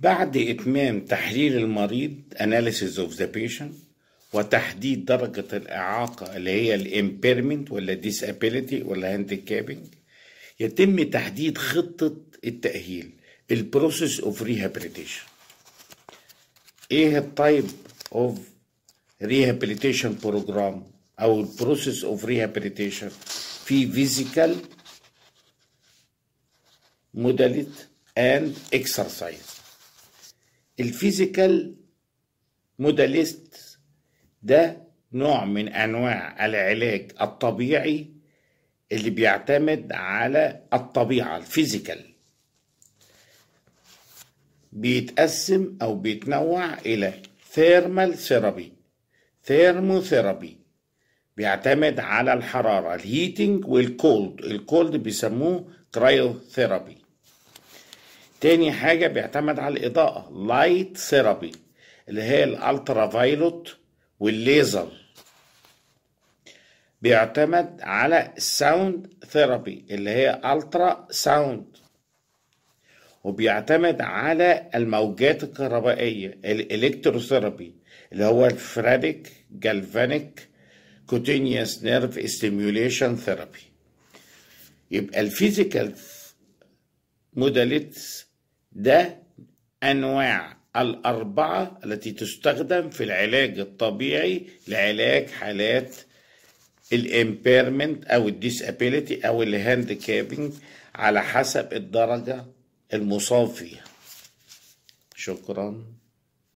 بعد إتمام تحليل المريض analysis of the patient وتحديد درجة الإعاقة اللي هي impairment ولا disability ولا handicapping يتم تحديد خطة التأهيل البروسيس اوف ريهابيليتيشن ايه التايب اوف ريهابيليتيشن بروجرام او البروسيس اوف ريهابيليتيشن في فيزيكال موداليت اند اكسرسايز الفيزيكال موداليست ده نوع من انواع العلاج الطبيعي اللي بيعتمد على الطبيعه الفيزيكال بيتقسم او بيتنوع الى ثيرمال ثيرابي ثيرمو ثيرابي بيعتمد على الحراره الهيتنج والكولد الكولد بيسموه كرايو ثيرابي تاني حاجة بيعتمد على الإضاءة لايت ثيرابي اللي هي الالترا فايلوت والليزر بيعتمد على الساوند ثيرابي اللي هي الترا ساوند وبيعتمد على الموجات الكهربائية الالكتروثيرابي اللي هو الفراديك جالفانيك كوتينيوس نيرف ستيميوليشن ثيرابي يبقى الفيزيكال موداليتس ده أنواع الأربعة التي تستخدم في العلاج الطبيعي لعلاج حالات الامبيرمنت أو الديسابيليتي أو الهاند كابينج على حسب الدرجة المصاب فيها شكراً